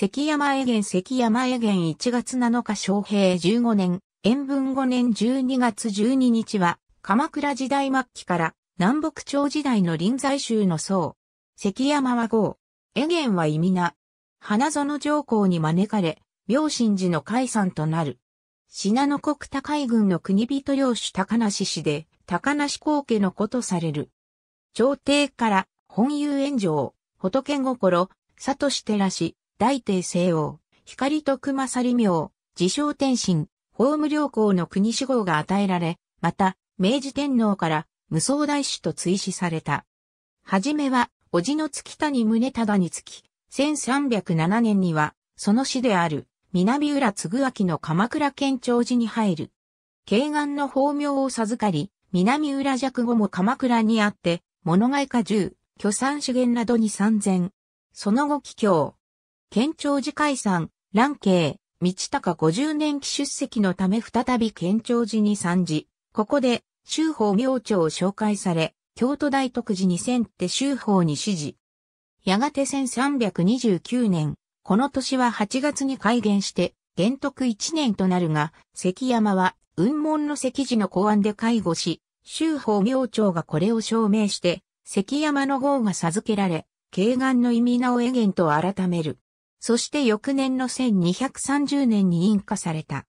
関山江源関山江源1月7日昭平15年、延文5年12月12日は、鎌倉時代末期から南北朝時代の臨済宗の僧。関山は豪。江源は意味な。花園上皇に招かれ、明神寺の解散となる。信濃国高井軍の国人領主高梨氏で、高梨皇家の子とされる。朝廷から、本遊炎上、仏心、里志寺氏、大帝西王、光と熊去名、自称天神、法務良好の国志号が与えられ、また、明治天皇から無双大師と追試された。はじめは、叔父の月谷宗忠につき、1307年には、その師である、南浦嗣明の鎌倉県庁寺に入る。慶願の法名を授かり、南浦弱後も鎌倉にあって、物外化銃、巨産資源などに参戦。その後帰郷、県庁寺解散、蘭慶、道高50年期出席のため再び県庁寺に参事。ここで、州法明朝を紹介され、京都大徳寺に先って州法に指示。やがて1329年、この年は8月に改元して、元徳1年となるが、関山は、雲門の関寺の公安で介護し、州法明朝がこれを証明して、関山の号が授けられ、慶願の意味名え永元と改める。そして翌年の1230年に印化された。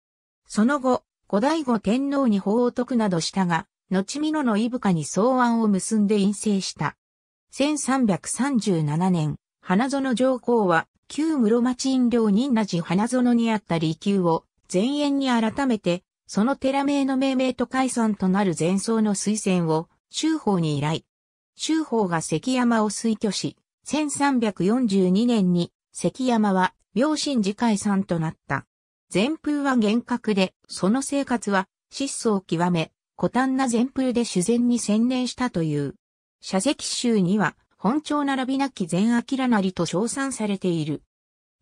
その後、後醍醐天皇に法を解くなどしたが、後美濃の伊深に草案を結んで陰性した。1337年、花園上皇は、旧室町院領仁和寺花園にあった離宮を、前縁に改めて、その寺名の命名と解散となる前奏の推薦を、修法に依頼。修法が関山を推挙し、1342年に関山は、明神寺解散となった。前風は厳格で、その生活は、質素を極め、古丹な前風で修善に専念したという。社石集には、本庁並びなき全明なりと称賛されている。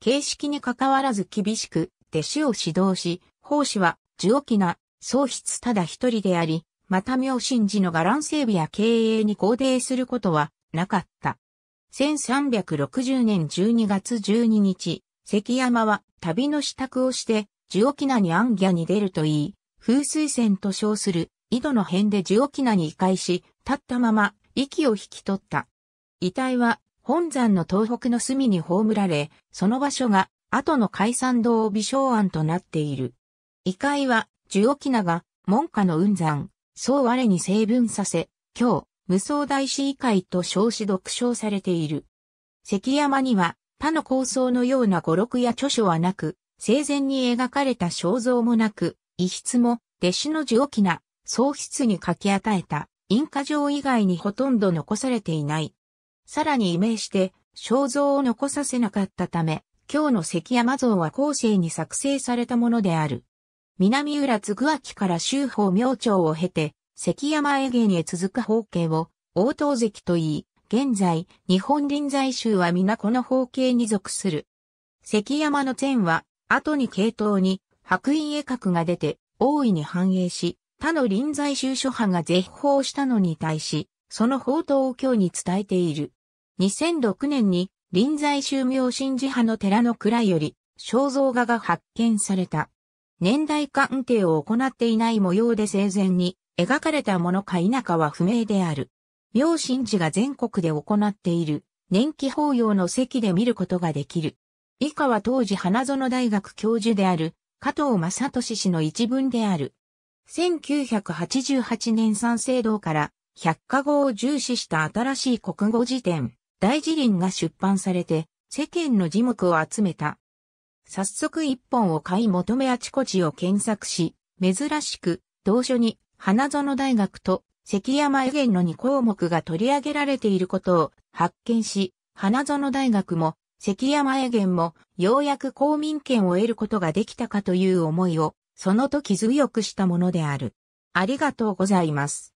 形式に関わらず厳しく、弟子を指導し、奉仕は、受沖な、喪失ただ一人であり、また明神寺の伽藍整備や経営に肯定することは、なかった。1360年12月12日、関山は旅の支度をして、ジオキナに暗ギャに出るといい、風水船と称する井戸の辺でジオキナに移界し、立ったまま息を引き取った。遺体は本山の東北の隅に葬られ、その場所が後の海山道美少庵となっている。遺界は、ジオキナが、門下の雲山、そう我に成分させ、今日、無双大師以外と称し読唱されている。関山には他の構想のような語録や著書はなく、生前に描かれた肖像もなく、遺筆も弟子の字大きな喪失に書き与えた印花状以外にほとんど残されていない。さらに異名して、肖像を残させなかったため、今日の関山像は後世に作成されたものである。南浦嗣明から修法明朝を経て、関山エゲへ続く方形を、応答関と言い、現在、日本臨済宗は皆この方形に属する。関山の前は、後に系統に、白隠絵閣が出て、大いに繁栄し、他の臨済宗諸派が絶法したのに対し、その報道を今日に伝えている。2006年に、臨済宗明神寺派の寺の蔵より、肖像画が発見された。年代鑑定を行っていない模様で生前に、描かれたものか否かは不明である。明神寺が全国で行っている年季法要の席で見ることができる。以下は当時花園大学教授である加藤正俊氏の一文である。1988年三省堂から百科号を重視した新しい国語辞典、大辞林が出版されて世間の字幕を集めた。早速一本を買い求めあちこちを検索し、珍しく、同書に花園大学と関山右舷の2項目が取り上げられていることを発見し、花園大学も関山右もようやく公民権を得ることができたかという思いを、その時強くしたものである。ありがとうございます。